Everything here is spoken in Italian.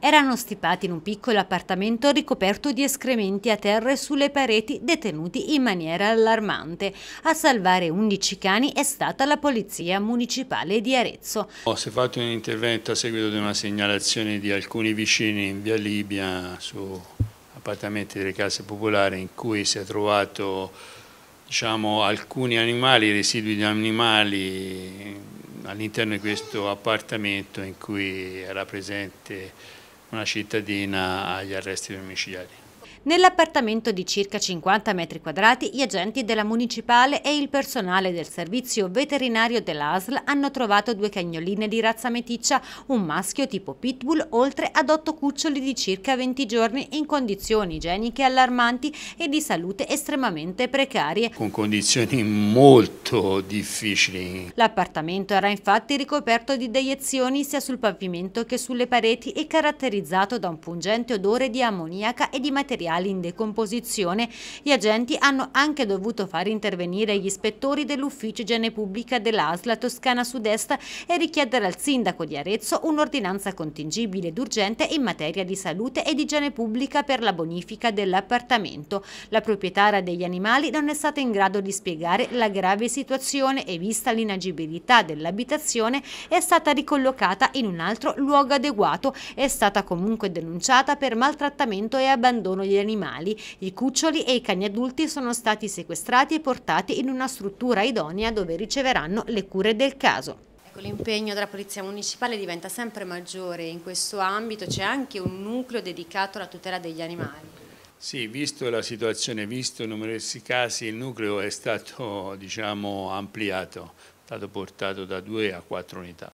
erano stipati in un piccolo appartamento ricoperto di escrementi a terra e sulle pareti detenuti in maniera allarmante. A salvare 11 cani è stata la Polizia Municipale di Arezzo. Oh, si è fatto un intervento a seguito di una segnalazione di alcuni vicini in via Libia su appartamenti delle case popolari in cui si è trovato diciamo, alcuni animali, residui di animali all'interno di questo appartamento in cui era presente una cittadina agli arresti domiciliari. Nell'appartamento di circa 50 metri quadrati gli agenti della municipale e il personale del servizio veterinario dell'ASL hanno trovato due cagnoline di razza meticcia, un maschio tipo pitbull, oltre ad otto cuccioli di circa 20 giorni in condizioni igieniche allarmanti e di salute estremamente precarie. Con condizioni molto difficili. L'appartamento era infatti ricoperto di deiezioni sia sul pavimento che sulle pareti e caratterizzato da un pungente odore di ammoniaca e di materiale materiali in decomposizione, gli agenti hanno anche dovuto far intervenire gli ispettori dell'ufficio igiene pubblica dell'ASLA Toscana Sud-Est e richiedere al sindaco di Arezzo un'ordinanza contingibile ed urgente in materia di salute e di igiene pubblica per la bonifica dell'appartamento. La proprietaria degli animali non è stata in grado di spiegare la grave situazione e vista l'inagibilità dell'abitazione è stata ricollocata in un altro luogo adeguato, è stata comunque denunciata per maltrattamento e abbandono di animali. I cuccioli e i cani adulti sono stati sequestrati e portati in una struttura idonea dove riceveranno le cure del caso. Ecco, l'impegno della Polizia Municipale diventa sempre maggiore in questo ambito, c'è anche un nucleo dedicato alla tutela degli animali. Sì, visto la situazione, visto numerosi casi, il nucleo è stato diciamo, ampliato, è stato portato da due a quattro unità.